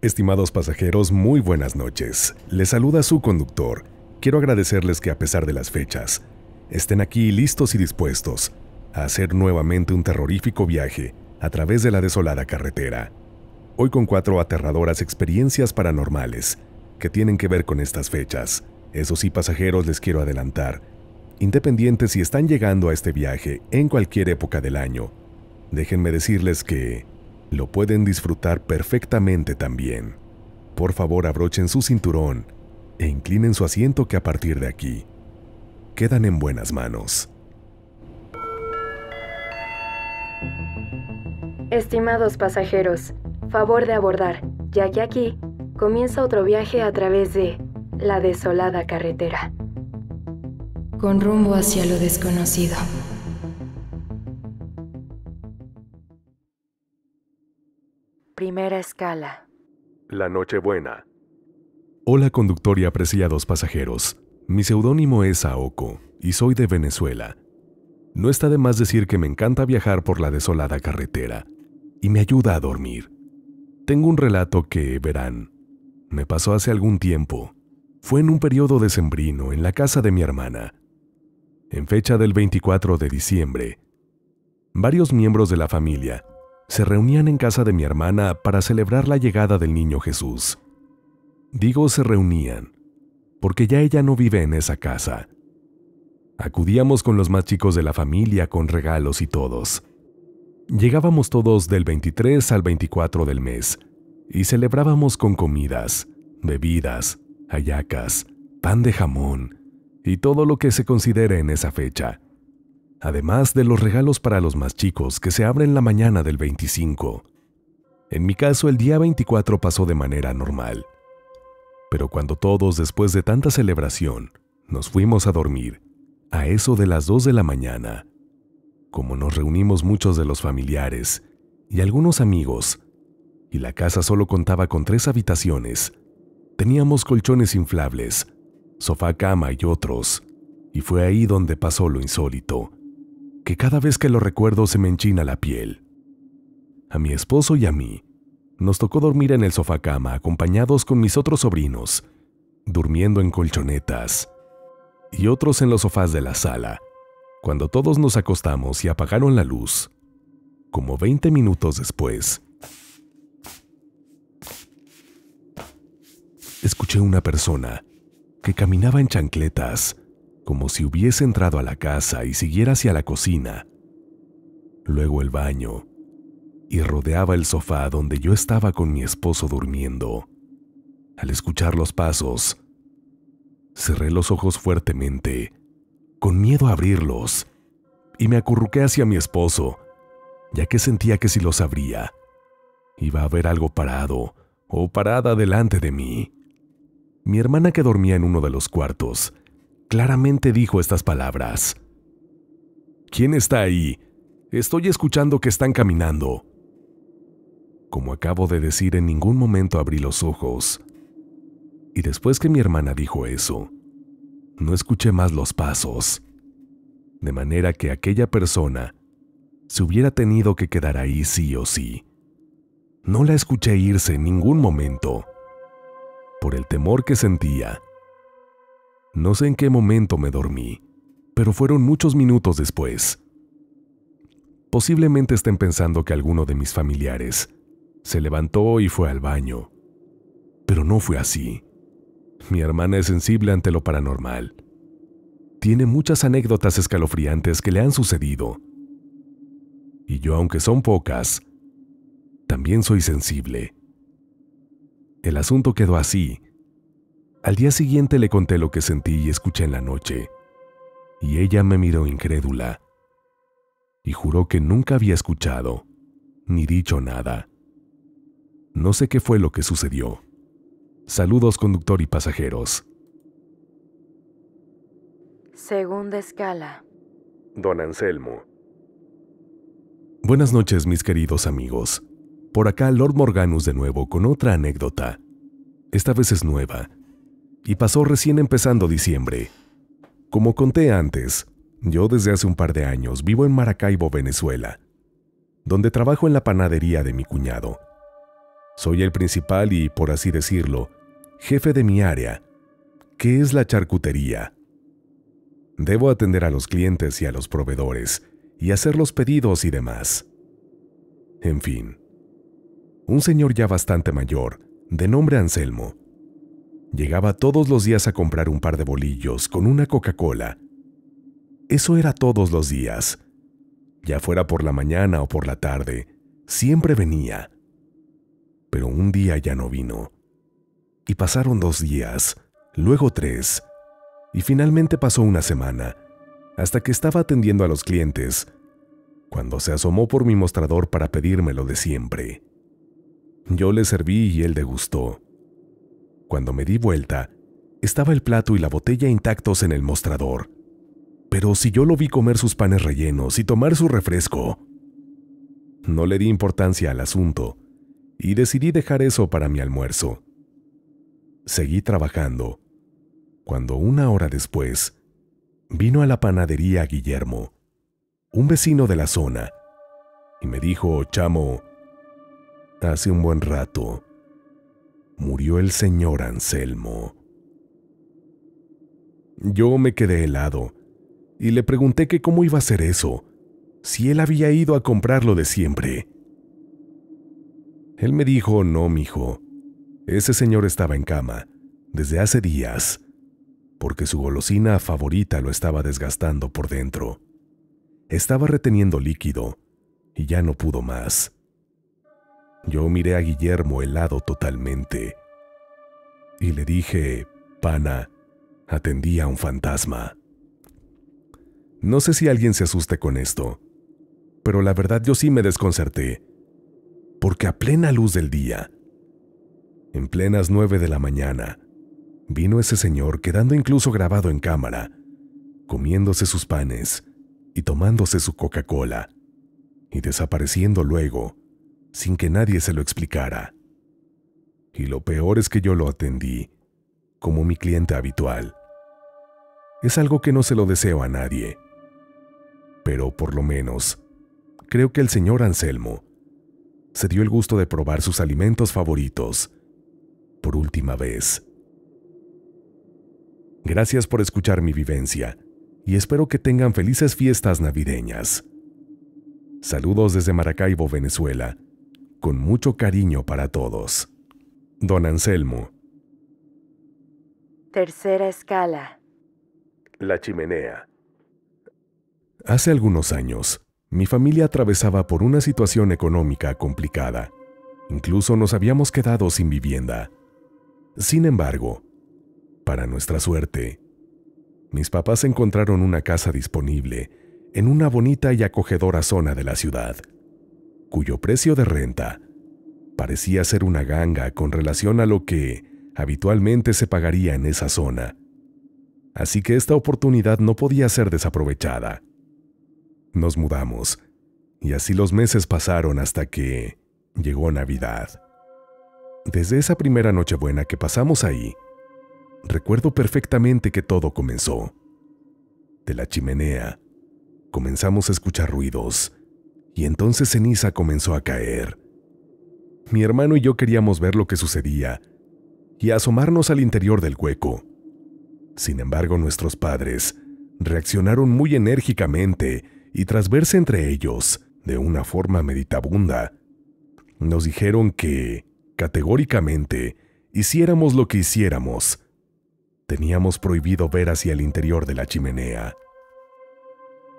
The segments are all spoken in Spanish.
Estimados pasajeros, muy buenas noches. Les saluda su conductor. Quiero agradecerles que a pesar de las fechas, estén aquí listos y dispuestos a hacer nuevamente un terrorífico viaje a través de la desolada carretera. Hoy con cuatro aterradoras experiencias paranormales que tienen que ver con estas fechas. Eso sí, pasajeros, les quiero adelantar. Independientes si están llegando a este viaje en cualquier época del año, déjenme decirles que lo pueden disfrutar perfectamente también. Por favor abrochen su cinturón e inclinen su asiento que a partir de aquí quedan en buenas manos. Estimados pasajeros, favor de abordar, ya que aquí comienza otro viaje a través de la desolada carretera. Con rumbo hacia lo desconocido. primera escala. La Nochebuena. Hola conductor y apreciados pasajeros. Mi seudónimo es Aoko y soy de Venezuela. No está de más decir que me encanta viajar por la desolada carretera y me ayuda a dormir. Tengo un relato que, verán, me pasó hace algún tiempo. Fue en un periodo decembrino en la casa de mi hermana. En fecha del 24 de diciembre, varios miembros de la familia se reunían en casa de mi hermana para celebrar la llegada del niño Jesús. Digo se reunían, porque ya ella no vive en esa casa. Acudíamos con los más chicos de la familia con regalos y todos. Llegábamos todos del 23 al 24 del mes y celebrábamos con comidas, bebidas, hallacas, pan de jamón y todo lo que se considere en esa fecha además de los regalos para los más chicos que se abren la mañana del 25. En mi caso, el día 24 pasó de manera normal. Pero cuando todos, después de tanta celebración, nos fuimos a dormir, a eso de las 2 de la mañana, como nos reunimos muchos de los familiares y algunos amigos, y la casa solo contaba con tres habitaciones, teníamos colchones inflables, sofá cama y otros, y fue ahí donde pasó lo insólito que cada vez que lo recuerdo se me enchina la piel. A mi esposo y a mí nos tocó dormir en el sofá cama acompañados con mis otros sobrinos, durmiendo en colchonetas, y otros en los sofás de la sala, cuando todos nos acostamos y apagaron la luz. Como 20 minutos después, escuché una persona que caminaba en chancletas como si hubiese entrado a la casa y siguiera hacia la cocina, luego el baño, y rodeaba el sofá donde yo estaba con mi esposo durmiendo. Al escuchar los pasos, cerré los ojos fuertemente, con miedo a abrirlos, y me acurruqué hacia mi esposo, ya que sentía que si los abría, iba a haber algo parado o parada delante de mí. Mi hermana que dormía en uno de los cuartos claramente dijo estas palabras. ¿Quién está ahí? Estoy escuchando que están caminando. Como acabo de decir, en ningún momento abrí los ojos. Y después que mi hermana dijo eso, no escuché más los pasos. De manera que aquella persona se hubiera tenido que quedar ahí sí o sí. No la escuché irse en ningún momento. Por el temor que sentía, no sé en qué momento me dormí, pero fueron muchos minutos después. Posiblemente estén pensando que alguno de mis familiares se levantó y fue al baño, pero no fue así. Mi hermana es sensible ante lo paranormal. Tiene muchas anécdotas escalofriantes que le han sucedido. Y yo, aunque son pocas, también soy sensible. El asunto quedó así, al día siguiente le conté lo que sentí y escuché en la noche, y ella me miró incrédula, y juró que nunca había escuchado, ni dicho nada. No sé qué fue lo que sucedió. Saludos conductor y pasajeros. Segunda escala. Don Anselmo. Buenas noches mis queridos amigos. Por acá Lord Morganus de nuevo con otra anécdota. Esta vez es nueva y pasó recién empezando diciembre. Como conté antes, yo desde hace un par de años vivo en Maracaibo, Venezuela, donde trabajo en la panadería de mi cuñado. Soy el principal y, por así decirlo, jefe de mi área, que es la charcutería. Debo atender a los clientes y a los proveedores, y hacer los pedidos y demás. En fin, un señor ya bastante mayor, de nombre Anselmo, Llegaba todos los días a comprar un par de bolillos con una Coca-Cola. Eso era todos los días. Ya fuera por la mañana o por la tarde, siempre venía. Pero un día ya no vino. Y pasaron dos días, luego tres, y finalmente pasó una semana, hasta que estaba atendiendo a los clientes, cuando se asomó por mi mostrador para pedírmelo de siempre. Yo le serví y él degustó. Cuando me di vuelta, estaba el plato y la botella intactos en el mostrador. Pero si yo lo vi comer sus panes rellenos y tomar su refresco, no le di importancia al asunto y decidí dejar eso para mi almuerzo. Seguí trabajando, cuando una hora después vino a la panadería Guillermo, un vecino de la zona, y me dijo, chamo, hace un buen rato murió el señor Anselmo. Yo me quedé helado y le pregunté que cómo iba a ser eso, si él había ido a comprarlo de siempre. Él me dijo, no, mijo, ese señor estaba en cama desde hace días, porque su golosina favorita lo estaba desgastando por dentro. Estaba reteniendo líquido y ya no pudo más. Yo miré a Guillermo helado totalmente y le dije, pana, atendí a un fantasma. No sé si alguien se asuste con esto, pero la verdad yo sí me desconcerté, porque a plena luz del día, en plenas nueve de la mañana, vino ese señor quedando incluso grabado en cámara, comiéndose sus panes y tomándose su Coca-Cola, y desapareciendo luego sin que nadie se lo explicara. Y lo peor es que yo lo atendí, como mi cliente habitual. Es algo que no se lo deseo a nadie. Pero por lo menos, creo que el señor Anselmo se dio el gusto de probar sus alimentos favoritos por última vez. Gracias por escuchar mi vivencia y espero que tengan felices fiestas navideñas. Saludos desde Maracaibo, Venezuela con mucho cariño para todos. Don Anselmo. Tercera escala. La chimenea. Hace algunos años, mi familia atravesaba por una situación económica complicada. Incluso nos habíamos quedado sin vivienda. Sin embargo, para nuestra suerte, mis papás encontraron una casa disponible en una bonita y acogedora zona de la ciudad cuyo precio de renta parecía ser una ganga con relación a lo que habitualmente se pagaría en esa zona. Así que esta oportunidad no podía ser desaprovechada. Nos mudamos, y así los meses pasaron hasta que llegó Navidad. Desde esa primera Nochebuena que pasamos ahí, recuerdo perfectamente que todo comenzó. De la chimenea, comenzamos a escuchar ruidos, y entonces ceniza comenzó a caer. Mi hermano y yo queríamos ver lo que sucedía y asomarnos al interior del hueco. Sin embargo, nuestros padres reaccionaron muy enérgicamente y tras verse entre ellos de una forma meditabunda, nos dijeron que, categóricamente, hiciéramos lo que hiciéramos. Teníamos prohibido ver hacia el interior de la chimenea.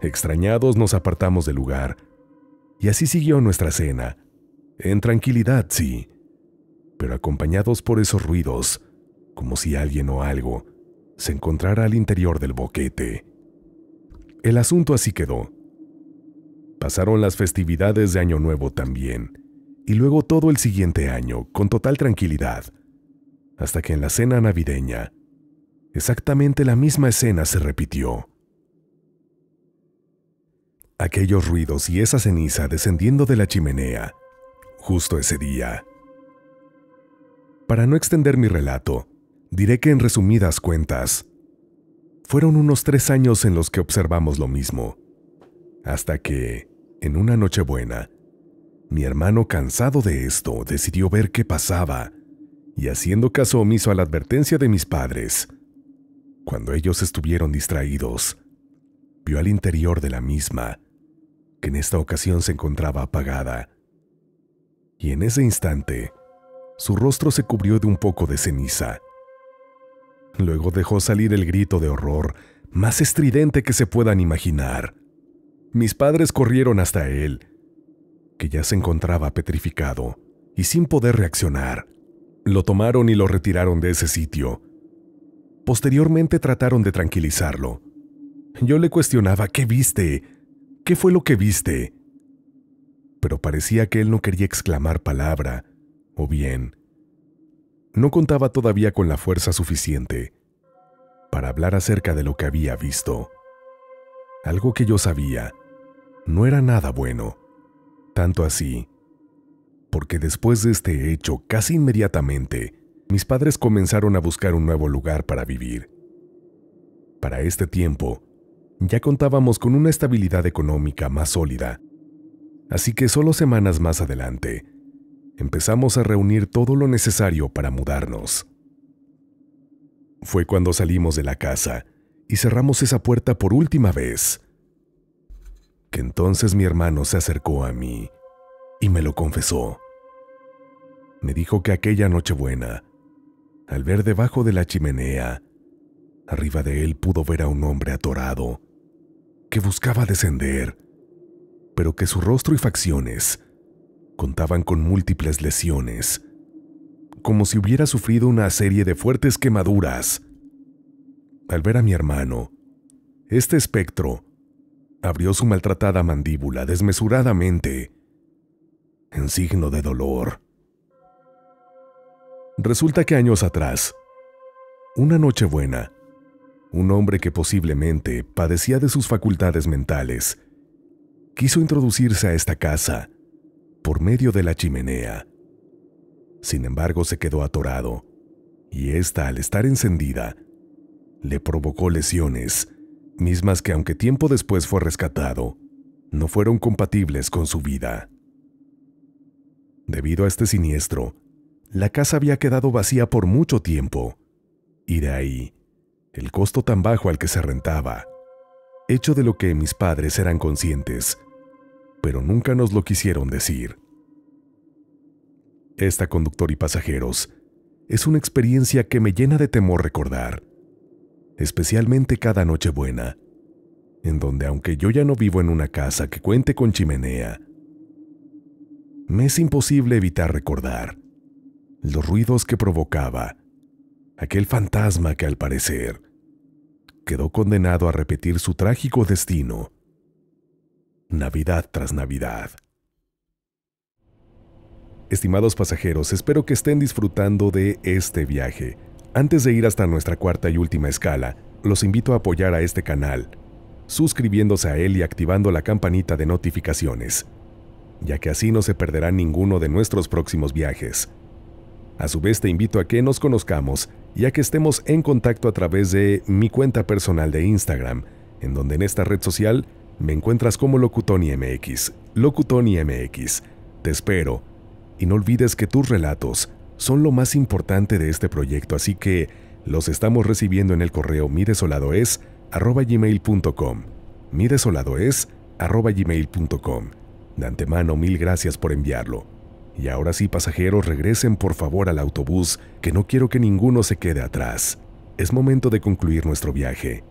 Extrañados nos apartamos del lugar y así siguió nuestra cena. En tranquilidad, sí, pero acompañados por esos ruidos, como si alguien o algo se encontrara al interior del boquete. El asunto así quedó. Pasaron las festividades de Año Nuevo también, y luego todo el siguiente año, con total tranquilidad, hasta que en la cena navideña, exactamente la misma escena se repitió aquellos ruidos y esa ceniza descendiendo de la chimenea, justo ese día. Para no extender mi relato, diré que en resumidas cuentas, fueron unos tres años en los que observamos lo mismo, hasta que, en una noche buena, mi hermano, cansado de esto, decidió ver qué pasaba, y haciendo caso omiso a la advertencia de mis padres, cuando ellos estuvieron distraídos, vio al interior de la misma que en esta ocasión se encontraba apagada. Y en ese instante, su rostro se cubrió de un poco de ceniza. Luego dejó salir el grito de horror más estridente que se puedan imaginar. Mis padres corrieron hasta él, que ya se encontraba petrificado y sin poder reaccionar. Lo tomaron y lo retiraron de ese sitio. Posteriormente trataron de tranquilizarlo. Yo le cuestionaba, ¿qué viste? ¿Qué fue lo que viste? Pero parecía que él no quería exclamar palabra, o bien, no contaba todavía con la fuerza suficiente para hablar acerca de lo que había visto. Algo que yo sabía no era nada bueno, tanto así, porque después de este hecho, casi inmediatamente, mis padres comenzaron a buscar un nuevo lugar para vivir. Para este tiempo, ya contábamos con una estabilidad económica más sólida. Así que solo semanas más adelante, empezamos a reunir todo lo necesario para mudarnos. Fue cuando salimos de la casa y cerramos esa puerta por última vez, que entonces mi hermano se acercó a mí y me lo confesó. Me dijo que aquella Nochebuena, al ver debajo de la chimenea Arriba de él pudo ver a un hombre atorado, que buscaba descender, pero que su rostro y facciones contaban con múltiples lesiones, como si hubiera sufrido una serie de fuertes quemaduras. Al ver a mi hermano, este espectro abrió su maltratada mandíbula desmesuradamente, en signo de dolor. Resulta que años atrás, una noche buena, un hombre que posiblemente padecía de sus facultades mentales, quiso introducirse a esta casa por medio de la chimenea. Sin embargo, se quedó atorado, y esta, al estar encendida, le provocó lesiones, mismas que aunque tiempo después fue rescatado, no fueron compatibles con su vida. Debido a este siniestro, la casa había quedado vacía por mucho tiempo, y de ahí el costo tan bajo al que se rentaba, hecho de lo que mis padres eran conscientes, pero nunca nos lo quisieron decir. Esta conductor y pasajeros es una experiencia que me llena de temor recordar, especialmente cada buena, en donde aunque yo ya no vivo en una casa que cuente con chimenea, me es imposible evitar recordar los ruidos que provocaba aquel fantasma que al parecer quedó condenado a repetir su trágico destino, Navidad tras Navidad. Estimados pasajeros, espero que estén disfrutando de este viaje. Antes de ir hasta nuestra cuarta y última escala, los invito a apoyar a este canal, suscribiéndose a él y activando la campanita de notificaciones, ya que así no se perderá ninguno de nuestros próximos viajes. A su vez te invito a que nos conozcamos ya que estemos en contacto a través de mi cuenta personal de Instagram, en donde en esta red social me encuentras como MX, Locutoni MX. Te espero. Y no olvides que tus relatos son lo más importante de este proyecto, así que los estamos recibiendo en el correo midesoladoes.gmail.com midesoladoes.gmail.com De antemano, mil gracias por enviarlo. Y ahora sí, pasajeros, regresen por favor al autobús, que no quiero que ninguno se quede atrás. Es momento de concluir nuestro viaje.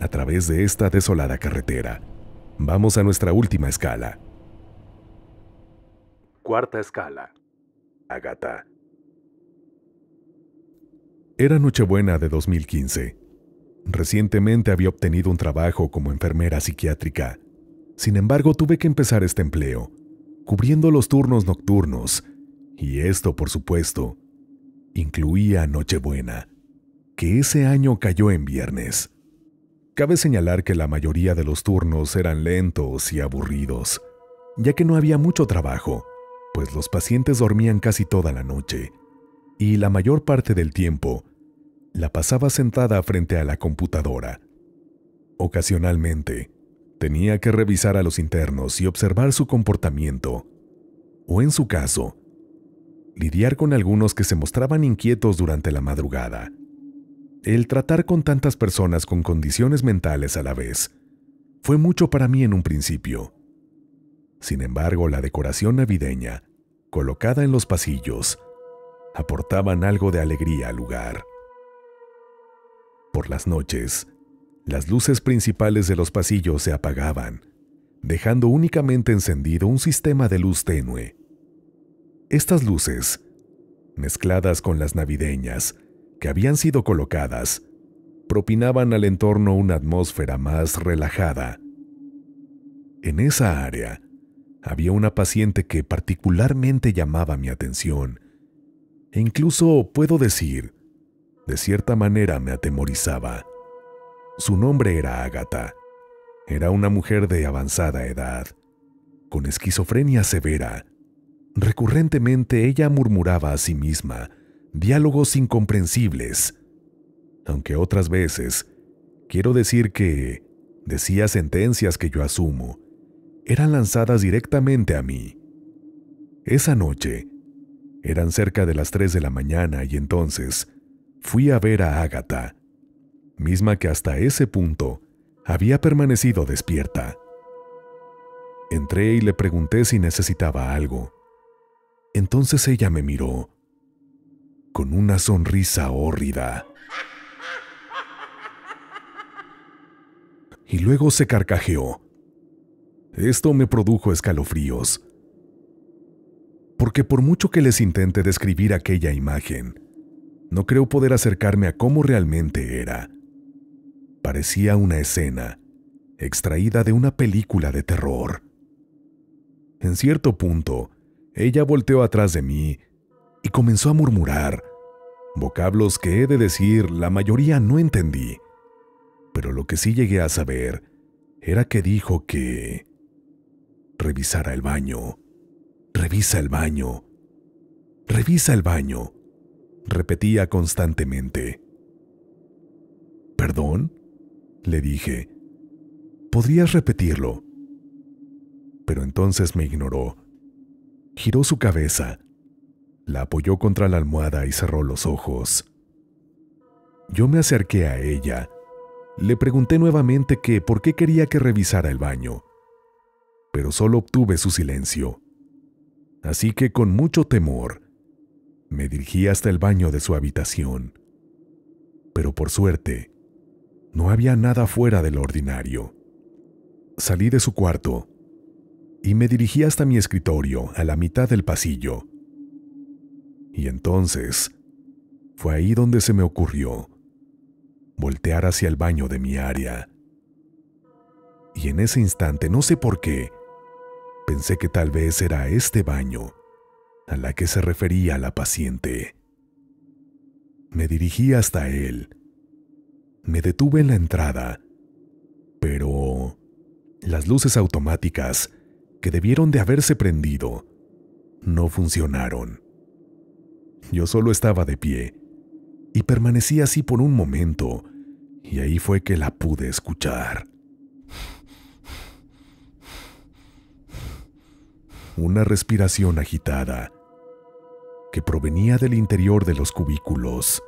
A través de esta desolada carretera. Vamos a nuestra última escala. Cuarta escala. Agata. Era Nochebuena de 2015. Recientemente había obtenido un trabajo como enfermera psiquiátrica. Sin embargo, tuve que empezar este empleo, cubriendo los turnos nocturnos, y esto, por supuesto, incluía Nochebuena, que ese año cayó en viernes. Cabe señalar que la mayoría de los turnos eran lentos y aburridos, ya que no había mucho trabajo, pues los pacientes dormían casi toda la noche, y la mayor parte del tiempo la pasaba sentada frente a la computadora. Ocasionalmente, Tenía que revisar a los internos y observar su comportamiento, o en su caso, lidiar con algunos que se mostraban inquietos durante la madrugada. El tratar con tantas personas con condiciones mentales a la vez fue mucho para mí en un principio. Sin embargo, la decoración navideña, colocada en los pasillos, aportaban algo de alegría al lugar. Por las noches, las luces principales de los pasillos se apagaban, dejando únicamente encendido un sistema de luz tenue. Estas luces, mezcladas con las navideñas, que habían sido colocadas, propinaban al entorno una atmósfera más relajada. En esa área había una paciente que particularmente llamaba mi atención, e incluso puedo decir, de cierta manera me atemorizaba. Su nombre era Agatha. Era una mujer de avanzada edad, con esquizofrenia severa. Recurrentemente ella murmuraba a sí misma diálogos incomprensibles, aunque otras veces, quiero decir que decía sentencias que yo asumo, eran lanzadas directamente a mí. Esa noche, eran cerca de las 3 de la mañana y entonces fui a ver a Ágata misma que hasta ese punto había permanecido despierta. Entré y le pregunté si necesitaba algo. Entonces ella me miró con una sonrisa hórrida. Y luego se carcajeó. Esto me produjo escalofríos. Porque por mucho que les intente describir aquella imagen, no creo poder acercarme a cómo realmente era parecía una escena extraída de una película de terror. En cierto punto, ella volteó atrás de mí y comenzó a murmurar, vocablos que he de decir la mayoría no entendí, pero lo que sí llegué a saber era que dijo que revisara el baño, revisa el baño, revisa el baño, repetía constantemente. ¿Perdón? le dije. ¿Podrías repetirlo? Pero entonces me ignoró. Giró su cabeza, la apoyó contra la almohada y cerró los ojos. Yo me acerqué a ella. Le pregunté nuevamente que por qué quería que revisara el baño, pero solo obtuve su silencio. Así que con mucho temor, me dirigí hasta el baño de su habitación. Pero por suerte, no había nada fuera de lo ordinario. Salí de su cuarto y me dirigí hasta mi escritorio, a la mitad del pasillo. Y entonces, fue ahí donde se me ocurrió voltear hacia el baño de mi área. Y en ese instante, no sé por qué, pensé que tal vez era este baño a la que se refería la paciente. Me dirigí hasta él me detuve en la entrada, pero las luces automáticas que debieron de haberse prendido no funcionaron. Yo solo estaba de pie y permanecí así por un momento, y ahí fue que la pude escuchar. Una respiración agitada que provenía del interior de los cubículos.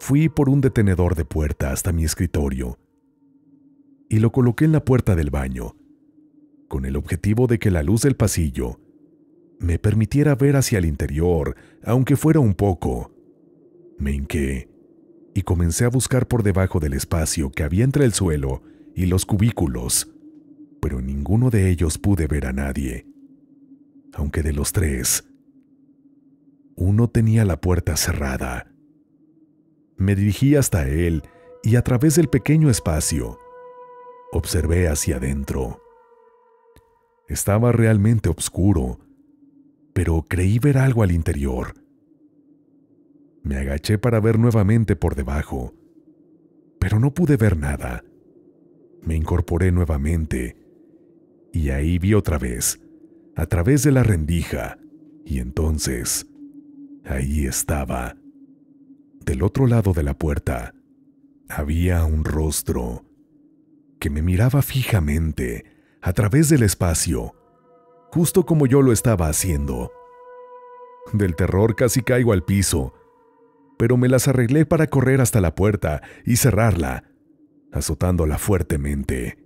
Fui por un detenedor de puerta hasta mi escritorio y lo coloqué en la puerta del baño, con el objetivo de que la luz del pasillo me permitiera ver hacia el interior, aunque fuera un poco. Me hinqué y comencé a buscar por debajo del espacio que había entre el suelo y los cubículos, pero en ninguno de ellos pude ver a nadie. Aunque de los tres, uno tenía la puerta cerrada me dirigí hasta él y a través del pequeño espacio observé hacia adentro. Estaba realmente oscuro, pero creí ver algo al interior. Me agaché para ver nuevamente por debajo, pero no pude ver nada. Me incorporé nuevamente y ahí vi otra vez, a través de la rendija, y entonces, ahí estaba del otro lado de la puerta había un rostro que me miraba fijamente a través del espacio, justo como yo lo estaba haciendo. Del terror casi caigo al piso, pero me las arreglé para correr hasta la puerta y cerrarla, azotándola fuertemente.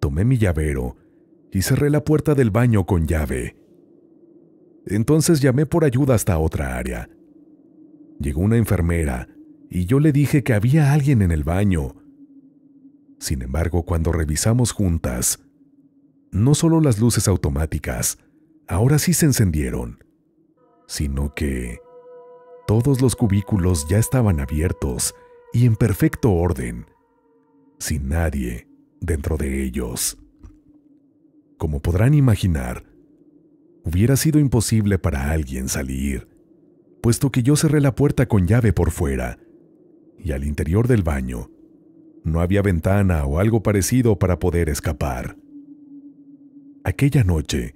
Tomé mi llavero y cerré la puerta del baño con llave. Entonces llamé por ayuda hasta otra área, Llegó una enfermera y yo le dije que había alguien en el baño. Sin embargo, cuando revisamos juntas, no solo las luces automáticas, ahora sí se encendieron, sino que todos los cubículos ya estaban abiertos y en perfecto orden, sin nadie dentro de ellos. Como podrán imaginar, hubiera sido imposible para alguien salir puesto que yo cerré la puerta con llave por fuera, y al interior del baño no había ventana o algo parecido para poder escapar. Aquella noche,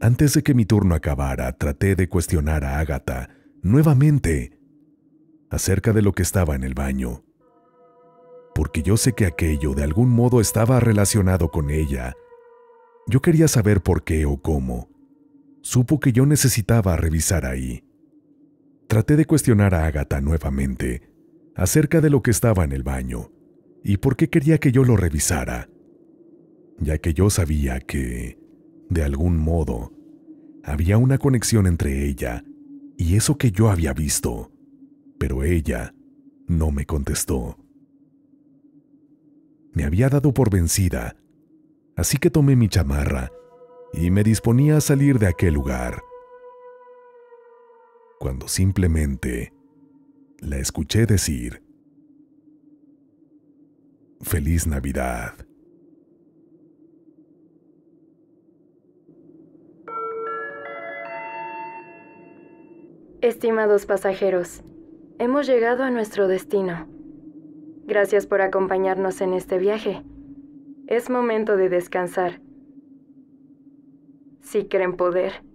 antes de que mi turno acabara, traté de cuestionar a Ágata, nuevamente, acerca de lo que estaba en el baño, porque yo sé que aquello de algún modo estaba relacionado con ella. Yo quería saber por qué o cómo. Supo que yo necesitaba revisar ahí traté de cuestionar a Agatha nuevamente acerca de lo que estaba en el baño y por qué quería que yo lo revisara, ya que yo sabía que, de algún modo, había una conexión entre ella y eso que yo había visto, pero ella no me contestó. Me había dado por vencida, así que tomé mi chamarra y me disponía a salir de aquel lugar cuando simplemente la escuché decir, Feliz Navidad. Estimados pasajeros, hemos llegado a nuestro destino. Gracias por acompañarnos en este viaje. Es momento de descansar. Si creen poder.